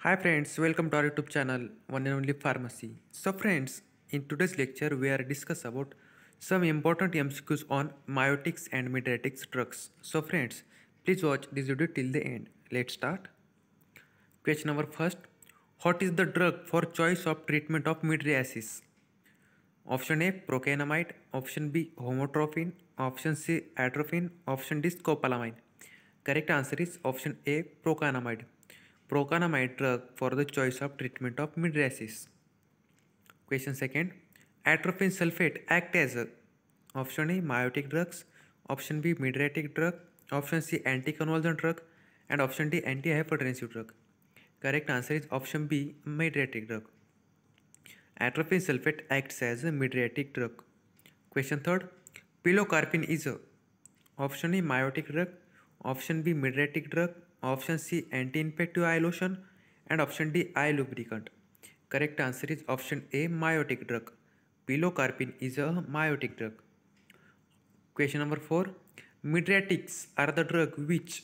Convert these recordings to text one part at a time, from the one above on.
Hi friends, welcome to our YouTube channel One and Only Pharmacy. So friends, in today's lecture we are discuss about some important MCQs on myotics and mediatics drugs. So friends, please watch this video till the end. Let's start. Question number first. What is the drug for choice of treatment of midriasis? Option A procainamide, option B homotrophin, option C atropine, option D scopolamine. Correct answer is option A procainamide procainamide drug for the choice of treatment of mydriasis. Question second, atropine sulfate act as a, option A meiotic drugs, option B mydriatic drug, option C anticonvulsant drug and option D antihypertensive drug. Correct answer is option B mydriatic drug. Atropine sulfate acts as a mydriatic drug. Question third, pilocarpine is a option A meiotic drug, option B mydriatic drug, option C anti-infective eye lotion and option D eye lubricant. Correct answer is option A myotic drug. Pilocarpine is a myotic drug. Question number 4 Midratics are the drug which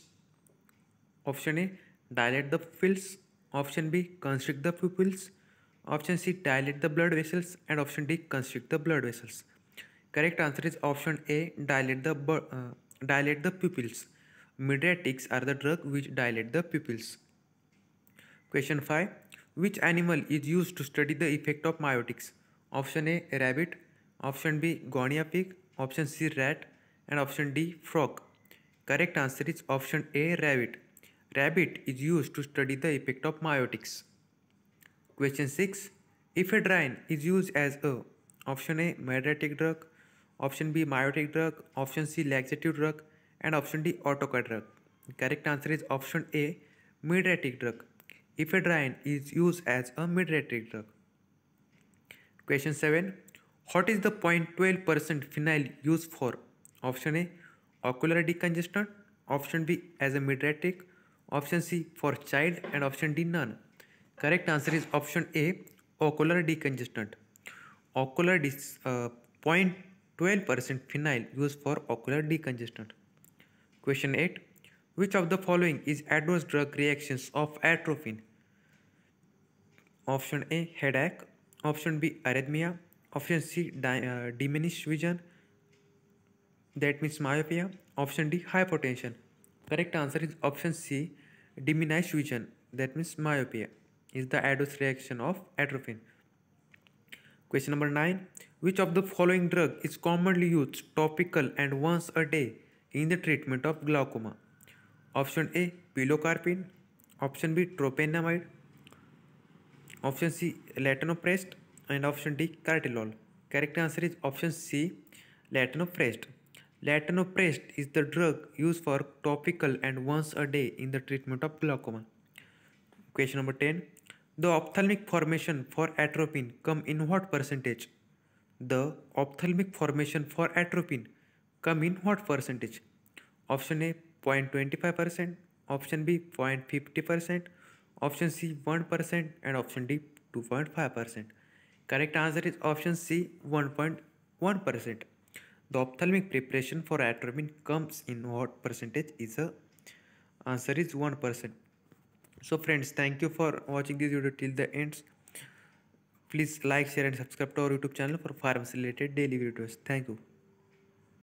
option A dilate the pupils option B constrict the pupils option C dilate the blood vessels and option D constrict the blood vessels correct answer is option A dilate the uh, dilate the pupils Mediatics are the drug which dilate the pupils. Question 5. Which animal is used to study the effect of miotics? Option A. Rabbit. Option B. Gonia pig. Option C. Rat. And option D. Frog. Correct answer is option A. Rabbit. Rabbit is used to study the effect of miotics. Question 6. Ephedrine is used as a Option A. Mediatic drug. Option B. Myotic drug. Option C. Laxative drug and option D autocad drug. Correct answer is option A mydriatic drug. Ephedrine is used as a mydriatic drug. Question 7. What is the 0.12% phenyl used for? Option A ocular decongestant, option B as a mydriatic, option C for child and option D none. Correct answer is option A ocular decongestant. Ocular dis, uh, 0.12% phenyl used for ocular decongestant. Question 8. Which of the following is adverse drug reactions of atropine? Option A. Headache. Option B. Arrhythmia. Option C. Uh, diminished vision. That means myopia. Option D. Hypertension. Correct answer is option C. Diminished vision. That means myopia is the adverse reaction of atropine. Question number 9. Which of the following drug is commonly used topical and once a day? in the treatment of glaucoma? Option A pilocarpine, option B tropenamide, option C latanoprost, and option D cartilol. Correct answer is option C latanoprost. Latanoprost is the drug used for topical and once a day in the treatment of glaucoma. Question number 10. The ophthalmic formation for atropine come in what percentage? The ophthalmic formation for atropine come in what percentage option a 0.25 percent option b 0.50 percent option c 1 percent and option d 2.5 percent correct answer is option c 1.1 percent the ophthalmic preparation for atropine comes in what percentage is a answer is 1 percent so friends thank you for watching this video till the end please like share and subscribe to our youtube channel for pharmacy related daily videos thank you